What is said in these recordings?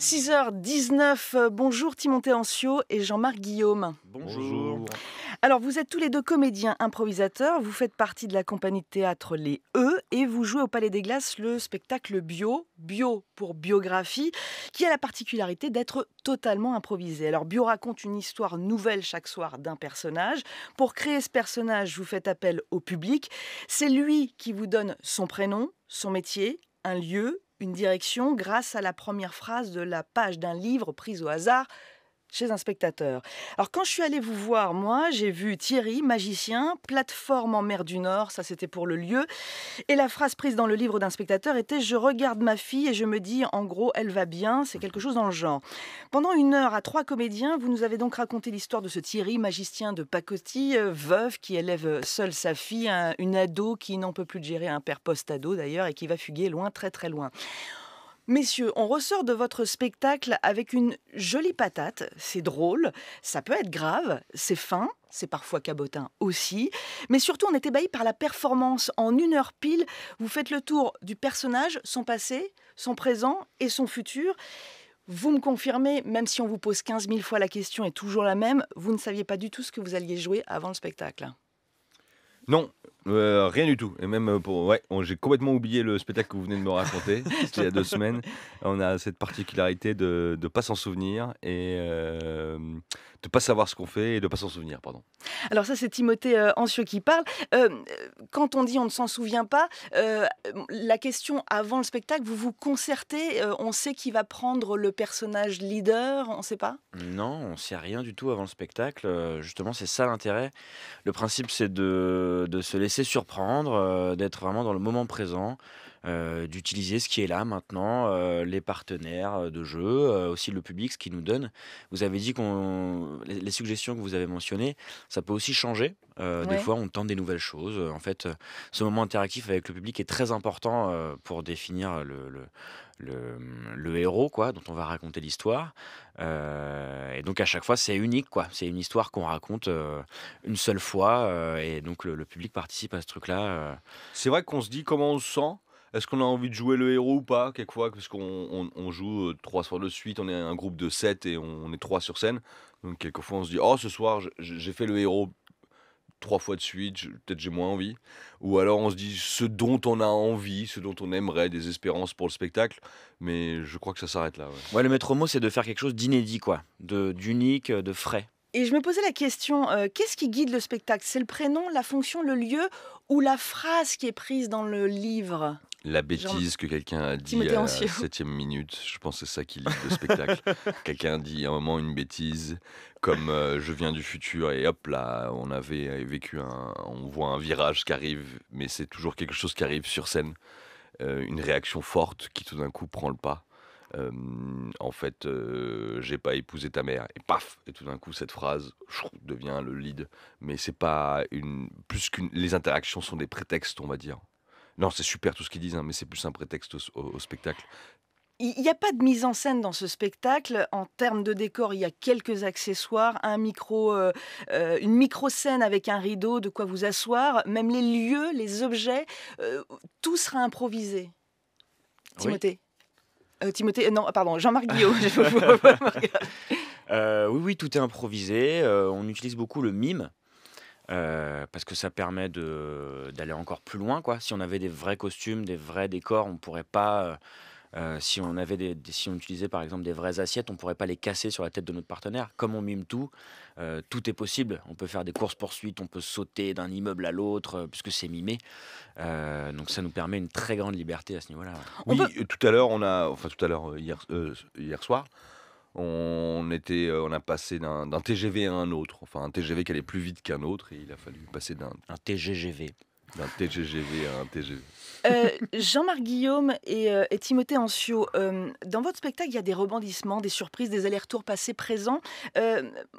6h19, euh, bonjour Timon Ancio et Jean-Marc Guillaume. Bonjour. Alors vous êtes tous les deux comédiens improvisateurs, vous faites partie de la compagnie de théâtre Les E et vous jouez au Palais des Glaces le spectacle Bio, Bio pour biographie, qui a la particularité d'être totalement improvisé. Alors Bio raconte une histoire nouvelle chaque soir d'un personnage. Pour créer ce personnage, vous faites appel au public. C'est lui qui vous donne son prénom, son métier, un lieu, une direction grâce à la première phrase de la page d'un livre prise au hasard chez un spectateur. Alors quand je suis allée vous voir, moi, j'ai vu Thierry, magicien, plateforme en mer du Nord, ça c'était pour le lieu, et la phrase prise dans le livre d'un spectateur était Je regarde ma fille et je me dis, en gros, elle va bien, c'est quelque chose dans le genre. Pendant une heure à trois comédiens, vous nous avez donc raconté l'histoire de ce Thierry, magicien de pacotille, euh, veuve qui élève euh, seule sa fille, une ado qui n'en peut plus de gérer un père post-ado d'ailleurs, et qui va fuguer loin, très très loin. Messieurs, on ressort de votre spectacle avec une jolie patate. C'est drôle, ça peut être grave, c'est fin, c'est parfois cabotin aussi. Mais surtout, on est ébahi par la performance. En une heure pile, vous faites le tour du personnage, son passé, son présent et son futur. Vous me confirmez, même si on vous pose 15 000 fois la question est toujours la même, vous ne saviez pas du tout ce que vous alliez jouer avant le spectacle. Non, euh, rien du tout. Et même euh, pour. Ouais, j'ai complètement oublié le spectacle que vous venez de me raconter. il y a deux semaines. On a cette particularité de ne pas s'en souvenir. Et. Euh, de pas savoir ce qu'on fait et de pas s'en souvenir, pardon. Alors ça, c'est Timothée euh, Ancieux qui parle. Euh, quand on dit on ne s'en souvient pas, euh, la question avant le spectacle, vous vous concertez, on sait qui va prendre le personnage leader, on ne sait pas Non, on ne sait rien du tout avant le spectacle. justement, c'est ça l'intérêt. Le principe, c'est de, de, se laisser surprendre, d'être vraiment dans le moment présent. Euh, d'utiliser ce qui est là maintenant, euh, les partenaires euh, de jeu, aussi le public, ce qui nous donne. Vous avez dit qu'on les, suggestions que vous avez mentionnées, ça peut aussi changer. Des fois, on tente des nouvelles choses. En fait, ce moment interactif avec le public est très important pour définir le, le le, héros quoi dont on va raconter l'histoire et donc à chaque fois c'est unique quoi c'est une histoire qu'on raconte une seule fois et donc le, public participe à ce truc là c'est vrai qu'on se dit comment on se sent est-ce qu'on a envie de jouer le héros ou pas, quelquefois Parce qu'on on, joue euh, trois soirs de suite, on est un groupe de sept et on est trois sur scène. Donc, quelquefois, on se dit Oh, ce soir, j'ai fait le héros trois fois de suite, peut-être j'ai moins envie. Ou alors on se dit ce dont on a envie, ce dont on aimerait, des espérances pour le spectacle. Mais je crois que ça s'arrête là. Ouais. le maître mot, c'est de faire quelque chose d'inédit, quoi, de d'unique, euh, de frais. Et je me posais la question, euh, qu'est-ce qui guide le spectacle C'est le prénom, la fonction, le lieu ou la phrase qui est prise dans le livre la bêtise que quelqu'un a dit euh, à la septième minute, je pense que c'est ça qui guide le spectacle. quelqu'un dit à un moment une bêtise, comme euh, je viens du futur et hop là, on avait vécu un, on voit un virage qui arrive, mais c'est toujours quelque chose qui arrive sur scène, une réaction forte qui tout d'un coup prend le pas en fait, j'ai pas épousé ta mère. Et paf Et tout d'un coup, cette phrase devient le lead. Mais c'est pas une. Plus qu'une. Les interactions sont des prétextes, on va dire. Non, c'est super tout ce qu'ils disent, hein, mais c'est plus un prétexte au, spectacle. Il n'y a pas de mise en scène dans ce spectacle. En termes de décor, il y a quelques accessoires, un micro, euh, euh, une micro-scène avec un rideau, de quoi vous asseoir. Même les lieux, les objets, euh, tout sera improvisé. Timothée euh, Timothée, euh, non, ah, pardon, Jean-Marc Guillaume. Euh, oui, oui, tout est improvisé. on utilise beaucoup le mime. parce que ça permet d'aller encore plus loin. Quoi. Si on avait des vrais costumes, des vrais décors, on ne pourrait pas euh, si on avait des, si on utilisait par exemple des vraies assiettes, on ne pourrait pas les casser sur la tête de notre partenaire. Comme on mime tout, euh, tout est possible. On peut faire des courses poursuites, on peut sauter d'un immeuble à l'autre euh, puisque c'est mimé. donc ça nous permet une très grande liberté à ce niveau-là. Oui, tout à l'heure on a, enfin tout à l'heure hier, hier soir. On, était, on a passé d'un TGV à un autre, enfin un TGV qui allait plus vite qu'un autre, et il a fallu passer d'un... Un TGGV. D'un un TGV. Euh, Jean-Marc Guillaume et, euh, Timothée Ancio, euh, dans votre spectacle, il y a des rebondissements, des surprises, des allers-retours passés, présents.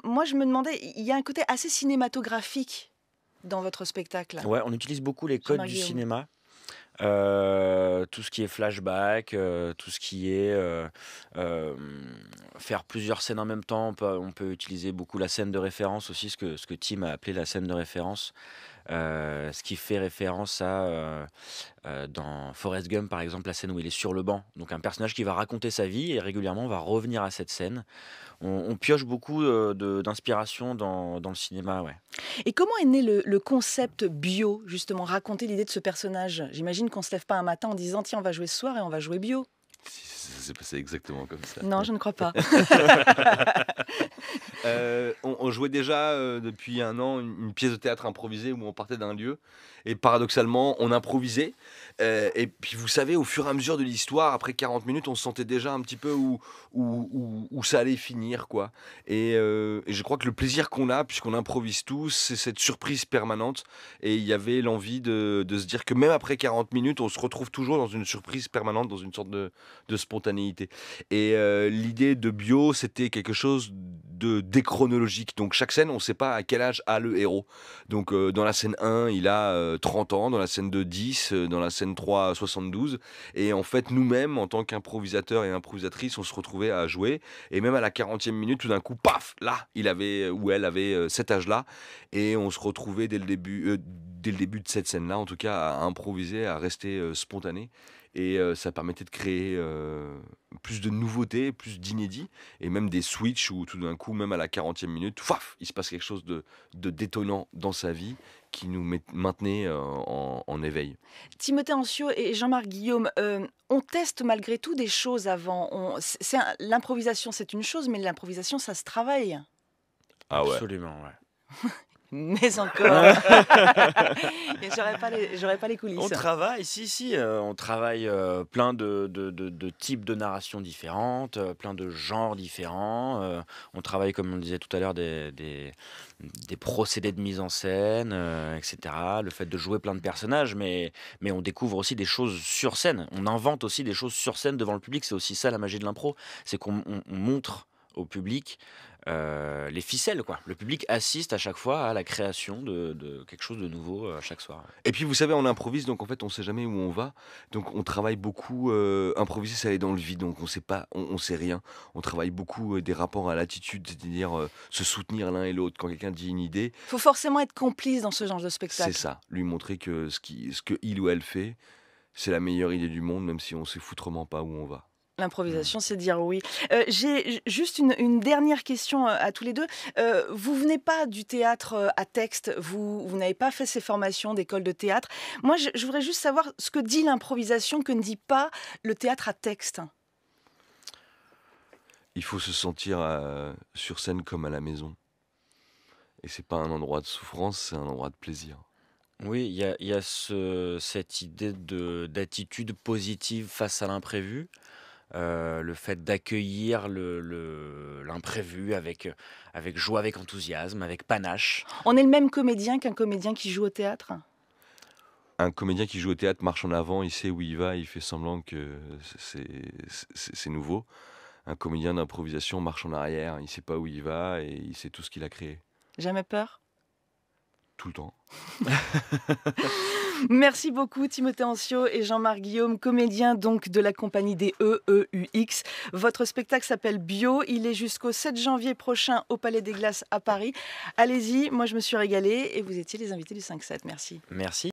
moi, je me demandais, il y a un côté assez cinématographique dans votre spectacle. Ouais, on utilise beaucoup les codes du cinéma. tout ce qui est flashback, tout ce qui est faire plusieurs scènes en même temps. On peut, utiliser beaucoup la scène de référence aussi, ce que Tim a appelé la scène de référence. Euh, ce qui fait référence à, euh, euh, dans Forrest Gump par exemple, la scène où il est sur le banc. Donc un personnage qui va raconter sa vie et régulièrement va revenir à cette scène. On, pioche beaucoup d'inspiration dans, le cinéma. Ouais. Et comment est né le, le concept bio, justement, raconter l'idée de ce personnage J'imagine qu'on ne se lève pas un matin en disant tiens, on va jouer ce soir et on va jouer bio. Si ça s'est passé exactement comme ça. Non, je ne crois pas. Euh, on, jouait déjà euh, depuis un an une, pièce de théâtre improvisée où on partait d'un lieu et paradoxalement on improvisait. Euh, et puis vous savez, au fur et à mesure de l'histoire, après 40 minutes, on sentait déjà un petit peu où, où, ça allait finir. quoi. Et, je crois que le plaisir qu'on a, puisqu'on improvise tous, c'est cette surprise permanente. Et il y avait l'envie de, de se dire que même après 40 minutes, on se retrouve toujours dans une surprise permanente, dans une sorte de de spontanéité. Et euh, l'idée de bio, c'était quelque chose de déchronologique. Donc chaque scène, on ne sait pas à quel âge a le héros. Donc euh, dans la scène 1, il a 30 euh, ans, dans la scène 2, 10, dans la scène 3, 72. Et en fait, nous-mêmes, en tant qu'improvisateurs et improvisatrices, on se retrouvait à jouer. Et même à la 40e minute, tout d'un coup, paf, là, il avait ou elle avait cet âge-là. Et on se retrouvait dès le début dès le début de cette scène-là, en tout cas, à improviser, à rester spontané et euh, ça permettait de créer euh, plus de nouveautés, plus d'inédits et même des switches où tout d'un coup, même à la 40e minute, faf, il se passe quelque chose de, détonnant dans sa vie qui nous met, maintenait euh, en, éveil. Timothée Ancio et Jean-Marc Guillaume, on teste malgré tout des choses avant. L'improvisation, c'est une chose, mais l'improvisation, ça se travaille. Ah Absolument, ouais. mais encore. J'aurais pas, les, pas les coulisses. On travaille, si, si, euh, on travaille euh, plein de, de, types de narrations différentes, euh, plein de genres différents. on travaille, comme on disait tout à l'heure, des, des, procédés de mise en scène, etc. Le fait de jouer plein de personnages, mais, mais on découvre aussi des choses sur scène. On invente aussi des choses sur scène devant le public. C'est aussi ça la magie de l'impro. C'est qu'on montre au public euh, les ficelles. Quoi. Le public assiste à chaque fois à la création de, quelque chose de nouveau euh, chaque soir. Et puis vous savez, on improvise, donc en fait on ne sait jamais où on va. Donc on travaille beaucoup, euh, improviser c'est aller dans le vide, donc on sait pas, on, sait rien. On travaille beaucoup des rapports à l'attitude, c'est-à-dire se soutenir l'un et l'autre quand quelqu'un dit une idée. Il faut forcément être complice dans ce genre de spectacle. C'est ça, lui montrer que ce, qui, ce que il ou elle fait, c'est la meilleure idée du monde, même si on sait foutrement pas où on va. L'improvisation, mm. c'est dire oui. Euh, j'ai juste une, dernière question euh, à tous les deux. Euh, vous venez pas du théâtre à texte, vous, n'avez pas fait ces formations d'école de théâtre. Moi, je, voudrais juste savoir ce que dit l'improvisation que ne dit pas le théâtre à texte. Il faut se sentir sur scène comme à la maison. Et c'est pas un endroit de souffrance, c'est un endroit de plaisir. Oui, il y a, cette idée d'attitude positive face à l'imprévu. Euh, le fait d'accueillir l'imprévu avec, euh, avec joie, avec enthousiasme, avec panache. On est le même comédien qu'un comédien qui joue au théâtre un comédien qui joue au théâtre marche en avant, il sait où il va, il fait semblant que c'est nouveau. Un comédien d'improvisation marche en arrière, il sait pas où il va et il sait tout ce qu'il a créé. Jamais peur Tout le temps. Merci beaucoup Timothée Ancio et Jean-Marc Guillaume, comédiens donc de la compagnie des EEUX. Votre spectacle s'appelle Bio, il est jusqu'au 7 janvier prochain au Palais des Glaces à Paris. Allez-y, moi je me suis régalée et vous étiez les invités du 5-7. Merci. Merci.